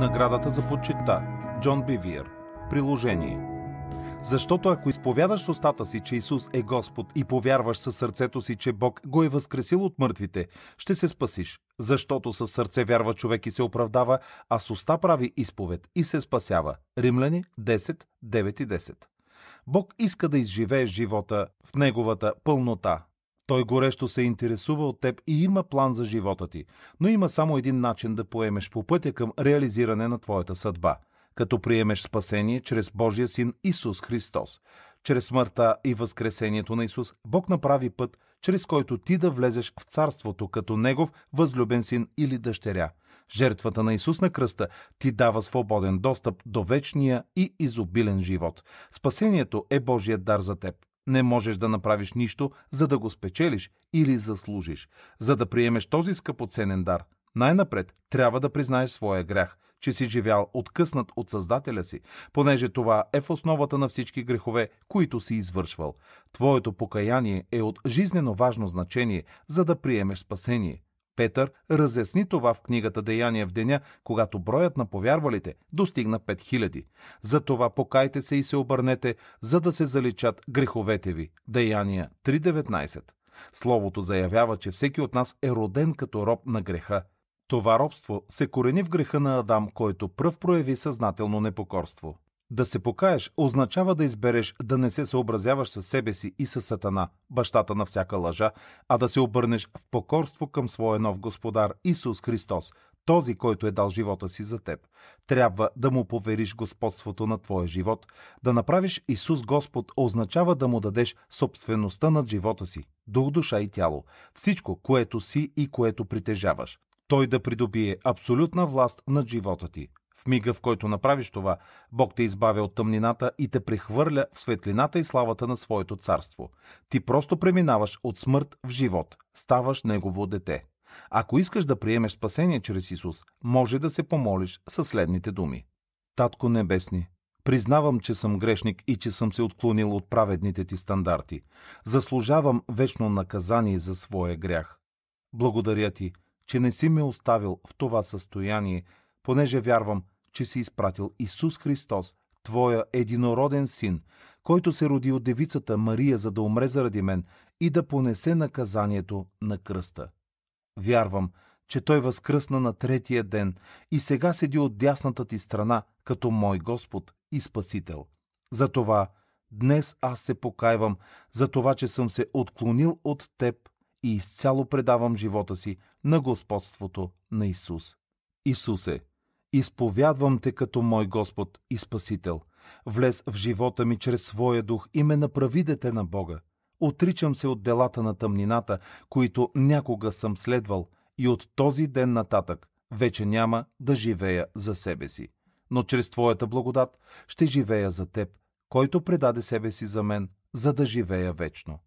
Наградата за почетта. Джон Бивиер. Приложение. Защото ако изповядаш с устата си, че Исус е Господ и повярваш със сърцето си, че Бог го е възкресил от мъртвите, ще се спасиш. Защото със сърце вярва човек и се оправдава, а с уста прави изповед и се спасява. Римляни 10, 9 и 10. Бог иска да изживее живота в неговата пълнота, той горещо се интересува от теб и има план за живота ти, но има само един начин да поемеш по пътя към реализиране на твоята съдба – като приемеш спасение чрез Божия Син Исус Христос. Чрез смъртта и възкресението на Исус Бог направи път, чрез който ти да влезеш в царството като Негов възлюбен син или дъщеря. Жертвата на Исус на кръста ти дава свободен достъп до вечния и изобилен живот. Спасението е Божият дар за теб не можеш да направиш нищо, за да го спечелиш или заслужиш. За да приемеш този скъпоценен дар, най-напред трябва да признаеш своя грях, че си живял откъснат от Създателя си, понеже това е в основата на всички грехове, които си извършвал. Твоето покаяние е от жизнено важно значение, за да приемеш спасение – Петър разясни това в книгата Деяния в деня, когато броят на повярвалите достигна 5000. Затова покайте се и се обърнете, за да се заличат греховете ви. Деяния 3.19 Словото заявява, че всеки от нас е роден като роб на греха. Това робство се корени в греха на Адам, който пръв прояви съзнателно непокорство. Да се покаеш означава да избереш да не се съобразяваш със себе си и със Сатана, бащата на всяка лъжа, а да се обърнеш в покорство към своя нов Господар Исус Христос, този, който е дал живота си за теб. Трябва да му повериш господството на твоя живот. Да направиш Исус Господ означава да му дадеш собствеността над живота си, дух, душа и тяло, всичко, което си и което притежаваш. Той да придобие абсолютна власт над живота ти. В мига, в който направиш това, Бог те е избавя от тъмнината и те прехвърля в светлината и славата на своето царство. Ти просто преминаваш от смърт в живот, ставаш Негово дете. Ако искаш да приемеш спасение чрез Исус, може да се помолиш със следните думи. Татко Небесни, Признавам, че съм грешник и че съм се отклонил от праведните ти стандарти. Заслужавам вечно наказание за своя грях. Благодаря ти, че не си ме оставил в това състояние, понеже вярвам, че си изпратил Исус Христос, Твоя единороден син, който се роди от девицата Мария, за да умре заради мен и да понесе наказанието на кръста. Вярвам, че Той възкръсна на третия ден и сега седи от дясната ти страна, като мой Господ и Спасител. Затова днес аз се покайвам, за това, че съм се отклонил от Теб и изцяло предавам живота си на господството на Исус. Исусе, Изповядвам те като мой Господ и Спасител. Влез в живота ми чрез своя дух и ме направи дете на Бога. Отричам се от делата на тъмнината, които някога съм следвал, и от този ден нататък вече няма да живея за себе си. Но чрез Твоята благодат ще живея за Теб, който предаде себе си за мен, за да живея вечно.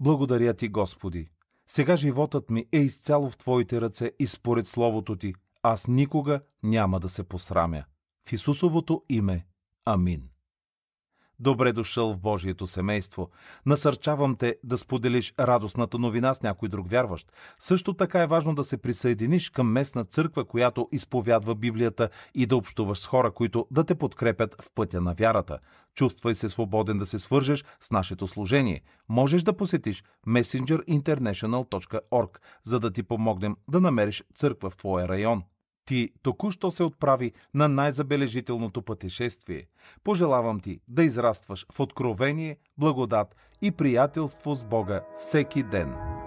Благодаря Ти, Господи! Сега животът ми е изцяло в Твоите ръце и според Словото Ти аз никога няма да се посрамя. В Исусовото име. Амин. Добре дошъл в Божието семейство. Насърчавам те да споделиш радостната новина с някой друг вярващ. Също така е важно да се присъединиш към местна църква, която изповядва Библията и да общуваш с хора, които да те подкрепят в пътя на вярата. Чувствай се свободен да се свържеш с нашето служение. Можеш да посетиш messengerinternational.org, за да ти помогнем да намериш църква в твоя район. Ти току-що се отправи на най-забележителното пътешествие. Пожелавам ти да израстваш в откровение, благодат и приятелство с Бога всеки ден.